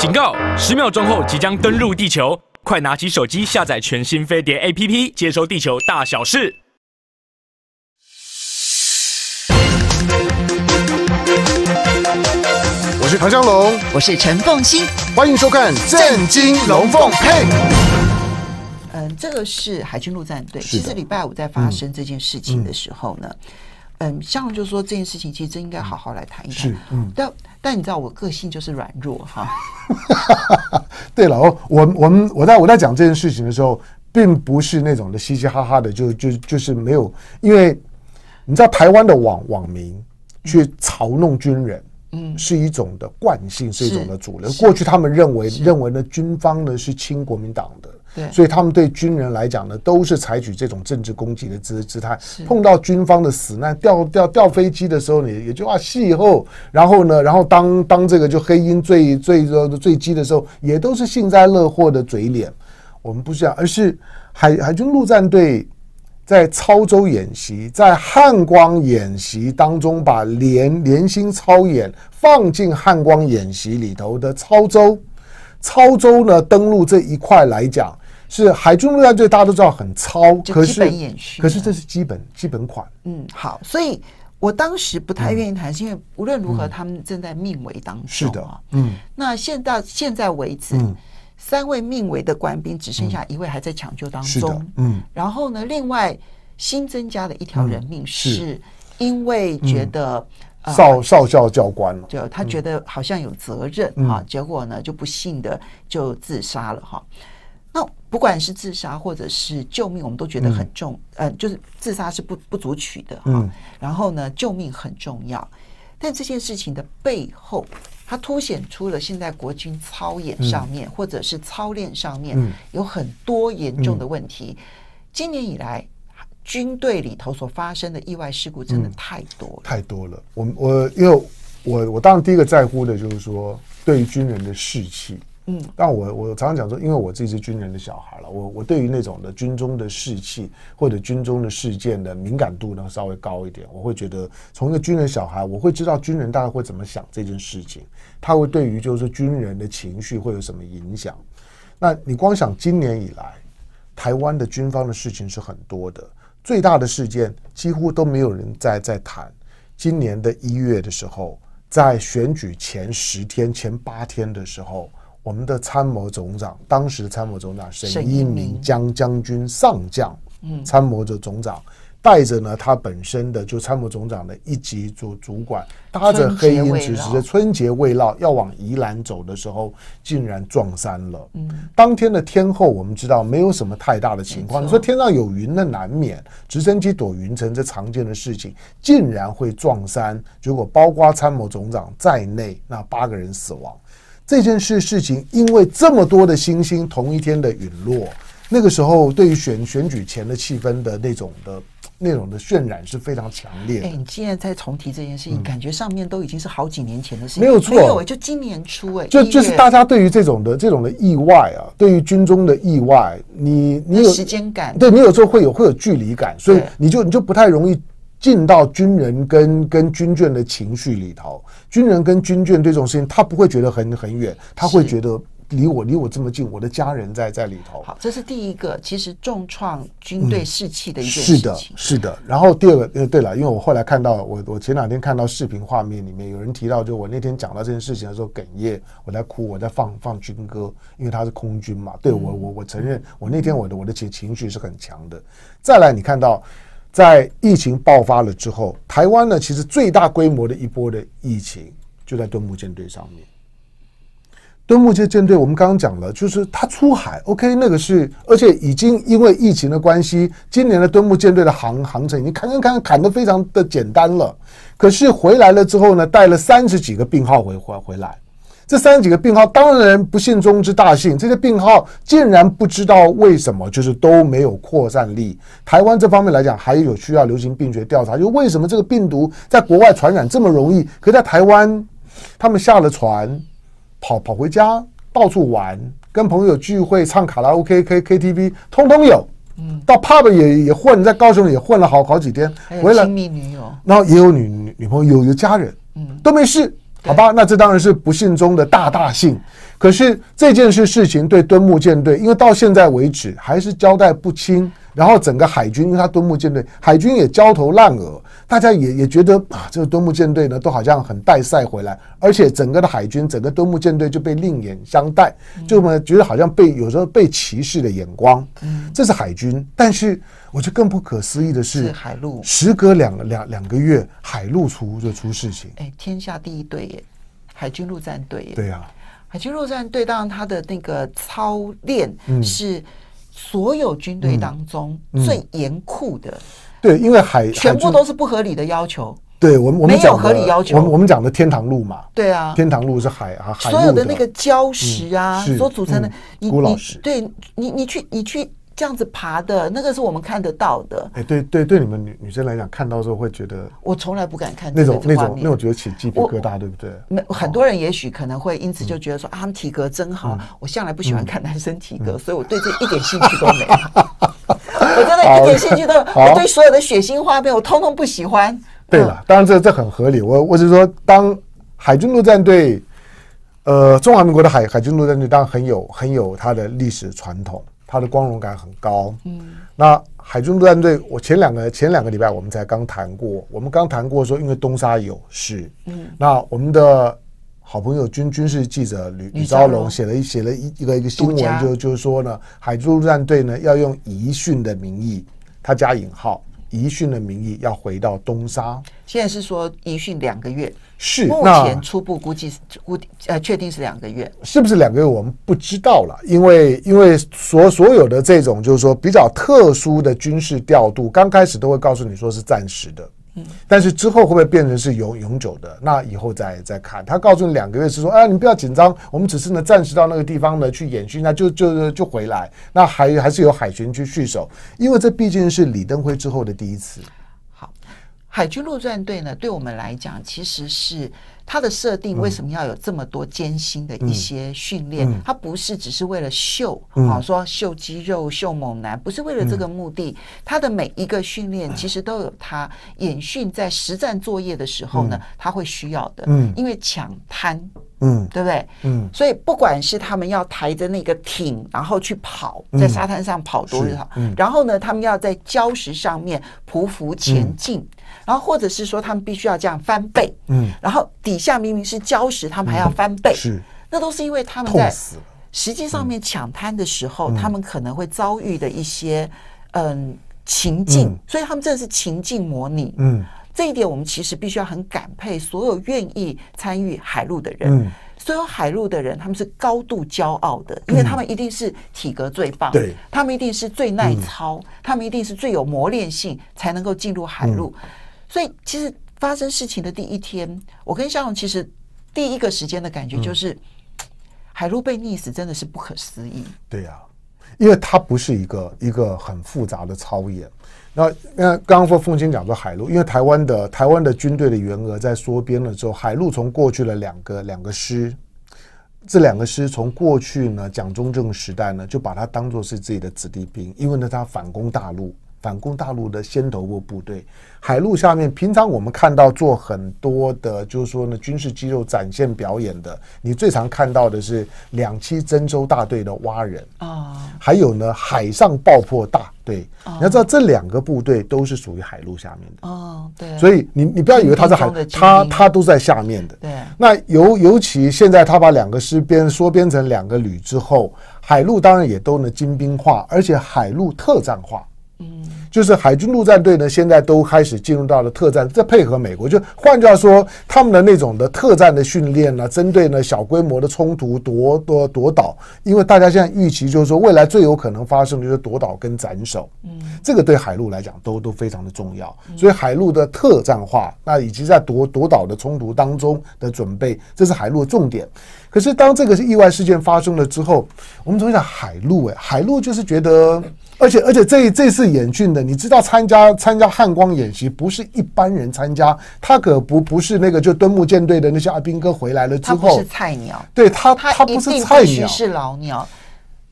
警告！十秒钟后即将登陆地球，快拿起手机下载全新飞碟 APP，接收地球大小事。我是唐香龙，我是陈凤欣，欢迎收看《震惊龙凤配》。嗯，这个是海军陆战队。其实礼拜五在发生这件事情的时候呢。嗯，像就是说这件事情，其实真应该好好来谈一谈。是，但但你知道，我个性就是软弱哈。对了，我我我们我在我在讲这件事情的时候，并不是那种的嘻嘻哈哈的，就就就是没有，因为你知道，台湾的网网民去嘲弄军人，嗯，是一种的惯性，是一种的主流。过去他们认为，认为呢，军方呢是亲国民党的。所以他们对军人来讲呢，都是采取这种政治攻击的姿姿态。碰到军方的死难、掉掉掉飞机的时候，你也就啊，以后，然后呢，然后当当这个就黑鹰坠坠坠机的时候，也都是幸灾乐祸的嘴脸。我们不是样，而是海海军陆战队在操州演习，在汉光演习当中，把连连心操演放进汉光演习里头的操州，操州呢登陆这一块来讲。是海珠路战队，大家都知道很糙，可是可是这是基本基本款。嗯，好，所以我当时不太愿意谈，因为无论如何他们正在命危当中。是的嗯。那现到现在为止，三位命危的官兵只剩下一位还在抢救当中。嗯，然后呢，另外新增加的一条人命是因为觉得少少校教官，对，他觉得好像有责任啊，结果呢就不幸的就自杀了哈。那不管是自杀或者是救命，我们都觉得很重。呃，就是自杀是不不足取的哈。然后呢，救命很重要。但这件事情的背后，它凸显出了现在国军操演上面或者是操练上面有很多严重的问题。今年以来，军队里头所发生的意外事故真的太多了，太多了。我我因为我我当然第一个在乎的就是说，对于军人的士气。嗯，但我我常常讲说，因为我自己是军人的小孩了，我我对于那种的军中的士气或者军中的事件的敏感度呢，稍微高一点。我会觉得，从一个军人小孩，我会知道军人大概会怎么想这件事情，他会对于就是军人的情绪会有什么影响。那你光想今年以来，台湾的军方的事情是很多的，最大的事件几乎都没有人在在谈。今年的一月的时候，在选举前十天前八天的时候。我们的参谋总长，当时的参谋总长沈一鸣江将军上将，嗯，参谋着总长带着呢，他本身的就参谋总长的一级主主管，搭着黑鹰，直的春节未落要往宜兰走的时候，竟然撞山了。嗯，当天的天后，我们知道没有什么太大的情况。你说天上有云，那难免直升机躲云层，这常见的事情，竟然会撞山，结果包括参谋总长在内，那八个人死亡。这件事事情，因为这么多的星星同一天的陨落，那个时候对于选选举前的气氛的那种的那种的渲染是非常强烈哎，你现在再重提这件事情，感觉上面都已经是好几年前的事情，没有错，没有就今年初哎，就就是大家对于这种的这种的意外啊，对于军中的意外，你你有时间感，对你有时候会有会有距离感，所以你就你就不太容易。进到军人跟跟军眷的情绪里头，军人跟军眷这种事情，他不会觉得很很远，他会觉得离我离我这么近，我的家人在在里头。好，这是第一个，其实重创军队士气的一件事情，是的，是的。然后第二个，呃，对了，因为我后来看到我我前两天看到视频画面里面有人提到，就我那天讲到这件事情的时候哽咽，我在哭，我在放放军歌，因为他是空军嘛，对，我我我承认，我那天我的我的情情绪是很强的。再来，你看到。在疫情爆发了之后，台湾呢，其实最大规模的一波的疫情就在敦睦舰队上面。敦睦舰舰队，我们刚刚讲了，就是他出海，OK，那个是，而且已经因为疫情的关系，今年的敦睦舰队的航航程已经砍砍砍砍得非常的简单了。可是回来了之后呢，带了三十几个病号回回回来。这三几个病号当然不幸中之大幸，这些病号竟然不知道为什么，就是都没有扩散力。台湾这方面来讲，还有需要流行病学调查，就为什么这个病毒在国外传染这么容易，可在台湾，他们下了船，跑跑回家，到处玩，跟朋友聚会，唱卡拉 OK，K K T V，通通有。嗯，到 pub 也也混，在高雄也混了好好几天，回来亲密女友，然后也有女女朋友，有有家人，嗯，都没事。好吧，那这当然是不幸中的大大幸。可是这件事事情对敦睦舰队，因为到现在为止还是交代不清，然后整个海军因为他敦睦舰队海军也焦头烂额。大家也也觉得啊，这个敦睦舰队呢，都好像很带赛回来，而且整个的海军，整个敦睦舰队就被另眼相待，就我们觉得好像被有时候被歧视的眼光。嗯，这是海军，但是我觉得更不可思议的是海陆，时隔两两两个月，海陆出就出事情。哎，天下第一队耶，海军陆战队耶。对呀，海军陆战队，当然他的那个操练是所有军队当中最严酷的。对，因为海全部都是不合理的要求。对我们没有合理要求。我们我们讲的天堂路嘛。对啊。天堂路是海啊，海。所有的那个礁石啊，所组成的。郭老对你，你去，你去这样子爬的那个，是我们看得到的。哎，对对对，你们女女生来讲，看到之后会觉得。我从来不敢看那种那种那种，觉得起鸡皮疙瘩，对不对？没很多人也许可能会因此就觉得说啊，他体格真好。我向来不喜欢看男生体格，所以我对这一点兴趣都没。我真的，一点兴趣都没有。我对所有的血腥画面，我通通不喜欢。对了，当然这这很合理。我我是说，当海军陆战队，呃，中华民国的海海军陆战队当然很有很有它的历史传统，它的光荣感很高。嗯，那海军陆战队，我前两个前两个礼拜我们才刚谈过，我们刚谈过说，因为东沙有事。嗯，那我们的。好朋友，军军事记者吕吕昭龙写了一写了一一个一个新闻，就就是说呢，海珠陆战队呢要用“遗训”的名义，他加引号，“遗训”的名义要回到东沙。现在是说遗训两个月，是目前初步估计估呃确定是两个月，是不是两个月我们不知道了，因为因为所所有的这种就是说比较特殊的军事调度，刚开始都会告诉你说是暂时的。嗯，但是之后会不会变成是永永久的？那以后再再看。他告诉你两个月是说，哎，你不要紧张，我们只是呢暂时到那个地方呢去演训，那就就就回来。那还还是有海巡去续守，因为这毕竟是李登辉之后的第一次。好，海军陆战队呢，对我们来讲其实是。它的设定为什么要有这么多艰辛的一些训练？它不是只是为了秀啊，说秀肌肉、秀猛男，不是为了这个目的。它的每一个训练其实都有它演训在实战作业的时候呢，他会需要的，因为抢滩。嗯，对不对？嗯，所以不管是他们要抬着那个艇，然后去跑在沙滩上跑多少，然后呢，他们要在礁石上面匍匐前进，然后或者是说他们必须要这样翻倍，嗯，然后底下明明是礁石，他们还要翻倍，是，那都是因为他们在实际上面抢滩的时候，他们可能会遭遇的一些嗯情境，所以他们的是情境模拟，嗯。这一点，我们其实必须要很感佩所有愿意参与海陆的人。嗯，所有海陆的人，他们是高度骄傲的，因为他们一定是体格最棒，对，他们一定是最耐操，他们一定是最有磨练性，才能够进入海陆。所以，其实发生事情的第一天，我跟肖勇其实第一个时间的感觉就是，海陆被溺死真的是不可思议。对呀。因为它不是一个一个很复杂的操演，那那刚刚说奉先讲说海陆，因为台湾的台湾的军队的员额在缩编了之后，海陆从过去了两个两个师，这两个师从过去呢蒋中正时代呢就把它当做是自己的子弟兵，因为呢他反攻大陆。反攻大陆的先头部部队，海陆下面，平常我们看到做很多的，就是说呢，军事肌肉展现表演的，你最常看到的是两栖征察大队的蛙人啊，还有呢，海上爆破大队。你要知道，这两个部队都是属于海陆下面的哦。对，所以你你不要以为他在海，他他都在下面的。对。那尤尤其现在他把两个师编缩编成两个旅之后，海陆当然也都能精兵化，而且海陆特战化。嗯，就是海军陆战队呢，现在都开始进入到了特战，这配合美国，就换句话说，他们的那种的特战的训练呢，针对呢小规模的冲突夺夺夺岛，因为大家现在预期就是说未来最有可能发生的就是夺岛跟斩首，嗯，这个对海陆来讲都都非常的重要，所以海陆的特战化，那以及在夺夺岛的冲突当中的准备，这是海陆的重点。可是当这个是意外事件发生了之后，我们总想海陆哎，海陆就是觉得。而且而且这这次演训的，你知道参加参加汉光演习不是一般人参加，他可不不是那个就敦睦舰队的那些阿兵哥回来了之后，他不是菜鸟，对他他一定必须是老鸟。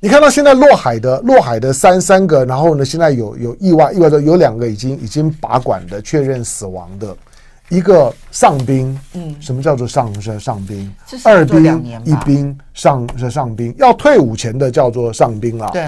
你看到现在落海的落海的三三个，然后呢，现在有有意外意外的有两个已经已经拔管的确认死亡的，一个上兵，嗯，什么叫做上上兵？二兵，一兵上是上兵，要退伍前的叫做上兵了，对。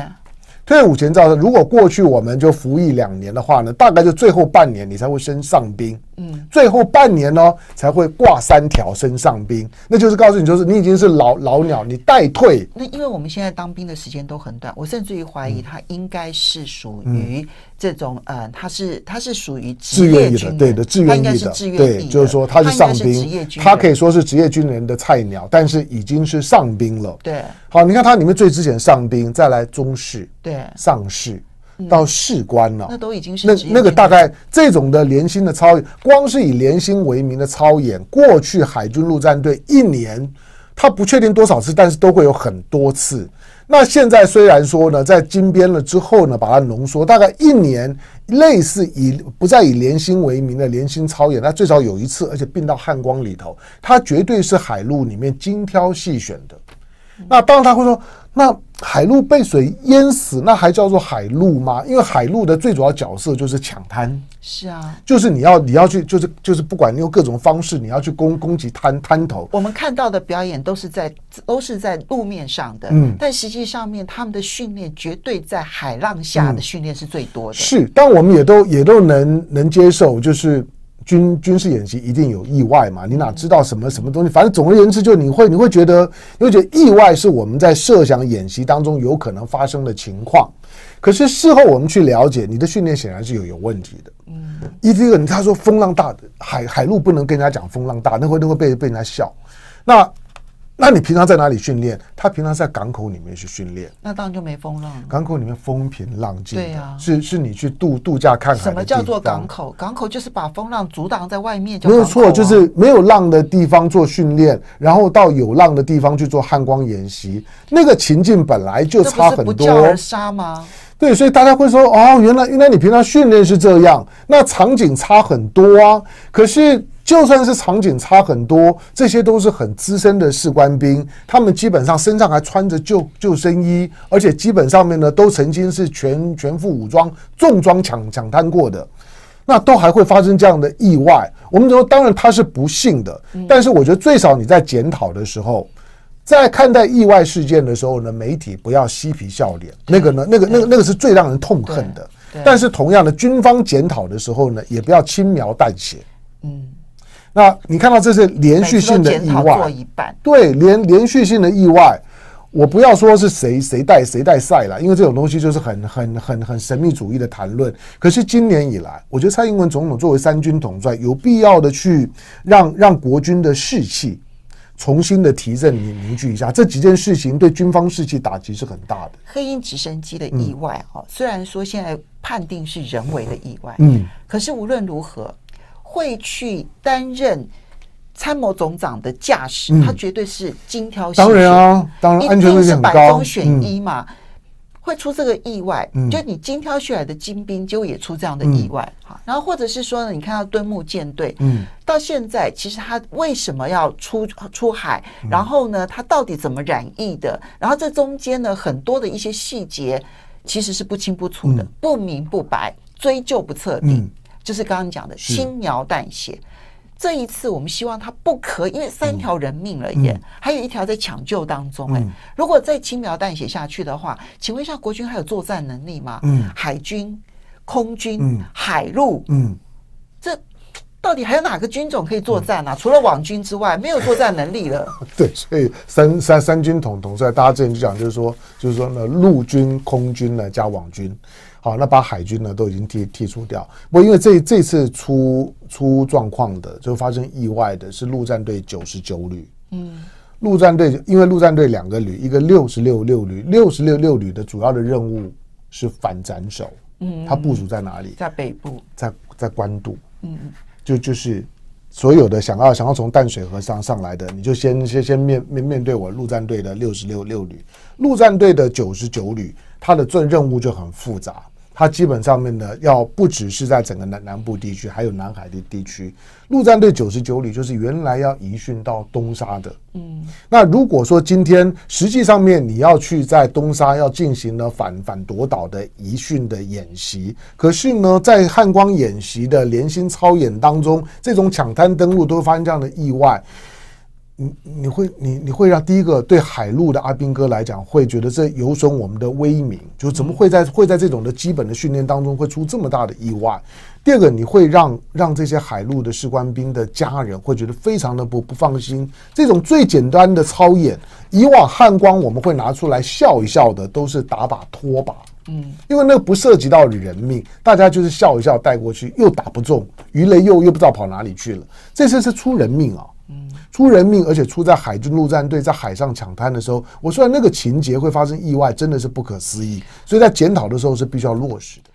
退伍前造成，如果过去我们就服役两年的话呢，大概就最后半年你才会升上兵。嗯，最后半年哦才会挂三条身上兵，那就是告诉你，就是你已经是老老鸟，你代退。那因为我们现在当兵的时间都很短，我甚至于怀疑他应该是属于这种呃，他是他是属于志愿军的，对的，志愿役的。对，就是说他是上兵，他可以说是职业军人的菜鸟，但是已经是上兵了。对，好，你看他里面最之前上兵，再来中士，对，上士。到士官了，那都已经是那那个大概这种的连心的操演，光是以连心为名的操演，过去海军陆战队一年，他不确定多少次，但是都会有很多次。那现在虽然说呢，在金边了之后呢，把它浓缩，大概一年类似以不再以连心为名的连心操演，那最少有一次，而且并到汉光里头，它绝对是海陆里面精挑细选的。那当然他会说。那海陆被水淹死，那还叫做海陆吗？因为海陆的最主要角色就是抢滩。是啊，就是你要你要去，就是就是不管你用各种方式，你要去攻攻击滩滩头。我们看到的表演都是在都是在路面上的，嗯，但实际上面他们的训练绝对在海浪下的训练是最多的。是，但我们也都也都能能接受，就是。军军事演习一定有意外嘛？你哪知道什么什么东西？反正总而言之，就你会你会觉得你会觉得意外是我们在设想演习当中有可能发生的情况。可是事后我们去了解，你的训练显然是有有问题的。嗯，一个克，他说风浪大，海海陆不能跟人家讲风浪大，那会那会被被人家笑。那。那你平常在哪里训练？他平常是在港口里面去训练，那当然就没风浪。港口里面风平浪静，对啊，是是你去度度假看海。什么叫做港口？港口就是把风浪阻挡在外面，没有错，就是没有浪的地方做训练，然后到有浪的地方去做汉光演习，那个情境本来就差很多。不叫杀吗？对，所以大家会说哦，原来原来你平常训练是这样，那场景差很多啊。可是就算是场景差很多，这些都是很资深的士官兵，他们基本上身上还穿着救救生衣，而且基本上面呢都曾经是全全副武装重装抢抢滩过的，那都还会发生这样的意外。我们说，当然他是不幸的，但是我觉得最少你在检讨的时候。在看待意外事件的时候呢，媒体不要嬉皮笑脸，那个呢，那个那个那个是最让人痛恨的。但是同样的，军方检讨的时候呢，也不要轻描淡写。嗯，那你看到这些连续性的意外，对连连续性的意外，我不要说是谁谁带谁带赛了，因为这种东西就是很很很很神秘主义的谈论。可是今年以来，我觉得蔡英文总统作为三军统帅，有必要的去让让国军的士气。重新的提振、凝凝聚一下，这几件事情对军方士气打击是很大的。黑鹰直升机的意外啊，虽然说现在判定是人为的意外，嗯，可是无论如何，会去担任参谋总长的驾驶，他绝对是精挑细选，当然啊，当然安全系数很高，选一嘛。会出这个意外，就你精挑细选的精兵，结果也出这样的意外。然后，或者是说呢，你看到敦木舰队，嗯，到现在其实他为什么要出出海，然后呢，他到底怎么染疫的？然后这中间呢，很多的一些细节其实是不清不楚的，不明不白，追究不彻底，就是刚刚讲的轻描淡写。这一次我们希望他不可，因为三条人命了，已，还有一条在抢救当中。哎，如果再轻描淡写下去的话，请问一下，国军还有作战能力吗？嗯，海军、空军、嗯，海陆，嗯，这到底还有哪个军种可以作战啊？除了网军之外，没有作战能力了。对，所以三三三军统统帅，大家之前就讲，就是说，就是说呢，陆军、空军呢，加网军。好，那把海军呢都已经剔剔除掉。不，因为这这次出出状况的，就发生意外的是陆战队九十九旅。嗯，陆战队因为陆战队两个旅，一个六十六六旅，六十六六旅的主要的任务是反斩首。嗯，它部署在哪里？在北部，在在关渡。嗯嗯，就就是所有的想要想要从淡水河上上来的，你就先先先面面面对我陆战队的六十六六旅，陆战队的九十九旅，它的这任务就很复杂。它基本上面呢，要不只是在整个南南部地区，还有南海的地区。陆战队九十九旅就是原来要移训到东沙的，嗯，那如果说今天实际上面你要去在东沙要进行了反反夺岛的移训的演习，可是呢，在汉光演习的连心操演当中，这种抢滩登陆都会发生这样的意外。你你会你你会让第一个对海陆的阿兵哥来讲会觉得这有损我们的威名，就是怎么会在会在这种的基本的训练当中会出这么大的意外？第二个你会让让这些海陆的士官兵的家人会觉得非常的不不放心。这种最简单的操演，以往汉光我们会拿出来笑一笑的，都是打把拖把，嗯，因为那不涉及到人命，大家就是笑一笑带过去，又打不中鱼雷，又又不知道跑哪里去了。这次是出人命啊！出人命，而且出在海军陆战队在海上抢滩的时候，我说那个情节会发生意外，真的是不可思议。所以在检讨的时候是必须要落实的。